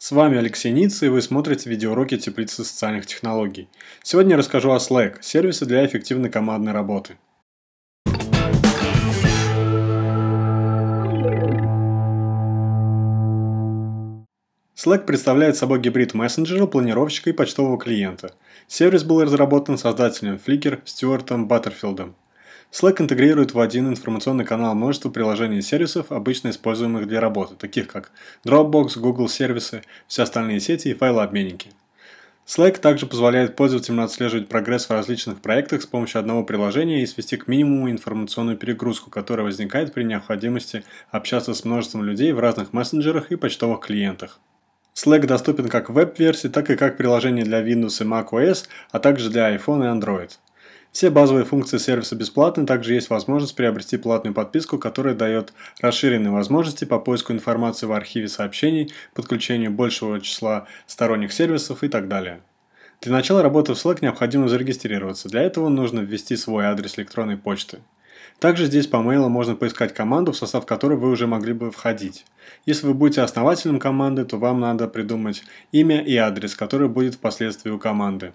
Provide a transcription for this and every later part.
С вами Алексей Ниц, и вы смотрите видеоуроки теплицы социальных технологий. Сегодня я расскажу о Slack, сервисе для эффективной командной работы. Slack представляет собой гибрид мессенджера, планировщика и почтового клиента. Сервис был разработан создателем Flickr Стюартом Баттерфилдом Slack интегрирует в один информационный канал множество приложений и сервисов, обычно используемых для работы, таких как Dropbox, Google сервисы, все остальные сети и файлообменники. Slack также позволяет пользователям отслеживать прогресс в различных проектах с помощью одного приложения и свести к минимуму информационную перегрузку, которая возникает при необходимости общаться с множеством людей в разных мессенджерах и почтовых клиентах. Slack доступен как в веб-версии, так и как приложение для Windows и macOS, а также для iPhone и Android. Все базовые функции сервиса бесплатны, также есть возможность приобрести платную подписку, которая дает расширенные возможности по поиску информации в архиве сообщений, подключению большего числа сторонних сервисов и так далее. Для начала работы в Slack необходимо зарегистрироваться. Для этого нужно ввести свой адрес электронной почты. Также здесь по мейлу можно поискать команду, в состав которой вы уже могли бы входить. Если вы будете основателем команды, то вам надо придумать имя и адрес, который будет впоследствии у команды.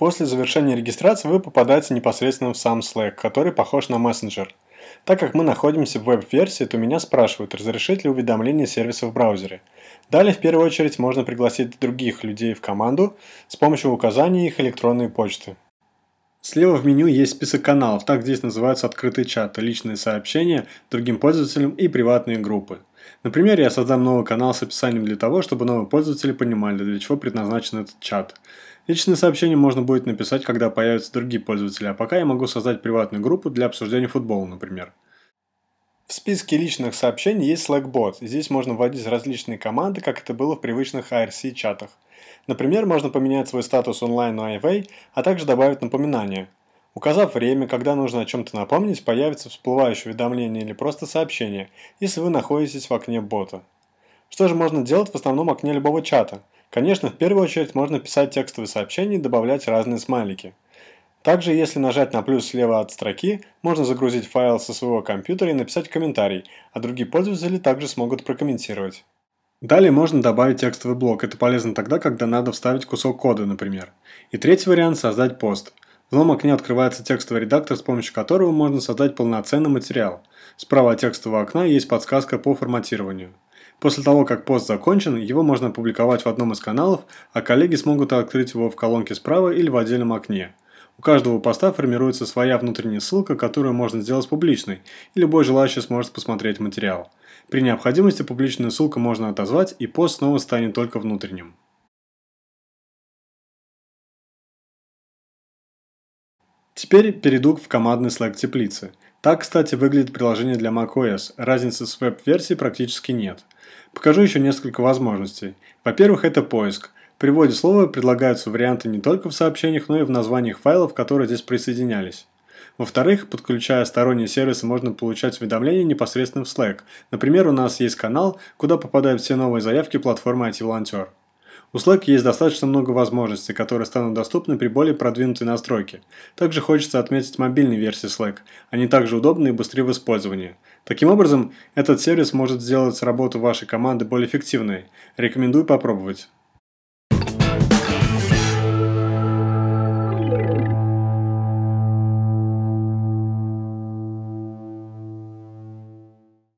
После завершения регистрации вы попадаете непосредственно в сам Slack, который похож на мессенджер. Так как мы находимся в веб-версии, то меня спрашивают, разрешить ли уведомление сервиса в браузере. Далее, в первую очередь, можно пригласить других людей в команду с помощью указания их электронной почты. Слева в меню есть список каналов, так здесь называются открытые чаты, личные сообщения другим пользователям и приватные группы. Например, я создам новый канал с описанием для того, чтобы новые пользователи понимали, для чего предназначен этот чат. Личные сообщения можно будет написать, когда появятся другие пользователи, а пока я могу создать приватную группу для обсуждения футбола, например. В списке личных сообщений есть Slackbot, здесь можно вводить различные команды, как это было в привычных IRC-чатах. А например, можно поменять свой статус онлайн на IVA, а также добавить напоминания. Указав время, когда нужно о чем-то напомнить, появится всплывающее уведомление или просто сообщение, если вы находитесь в окне бота. Что же можно делать в основном окне любого чата – Конечно, в первую очередь можно писать текстовые сообщения и добавлять разные смайлики. Также, если нажать на плюс слева от строки, можно загрузить файл со своего компьютера и написать комментарий, а другие пользователи также смогут прокомментировать. Далее можно добавить текстовый блок. Это полезно тогда, когда надо вставить кусок кода, например. И третий вариант – создать пост. В новом окне открывается текстовый редактор, с помощью которого можно создать полноценный материал. Справа от текстового окна есть подсказка по форматированию. После того, как пост закончен, его можно опубликовать в одном из каналов, а коллеги смогут открыть его в колонке справа или в отдельном окне. У каждого поста формируется своя внутренняя ссылка, которую можно сделать публичной, и любой желающий сможет посмотреть материал. При необходимости публичную ссылку можно отозвать, и пост снова станет только внутренним. Теперь перейду в командный Slack теплицы. Так, кстати, выглядит приложение для macOS, разницы с веб-версией практически нет. Покажу еще несколько возможностей. Во-первых, это поиск. При вводе слова предлагаются варианты не только в сообщениях, но и в названиях файлов, которые здесь присоединялись. Во-вторых, подключая сторонние сервисы, можно получать уведомления непосредственно в Slack. Например, у нас есть канал, куда попадают все новые заявки платформы IT-волонтер. У Slack есть достаточно много возможностей, которые станут доступны при более продвинутой настройке. Также хочется отметить мобильные версии Slack. Они также удобны и быстры в использовании. Таким образом, этот сервис может сделать работу вашей команды более эффективной. Рекомендую попробовать.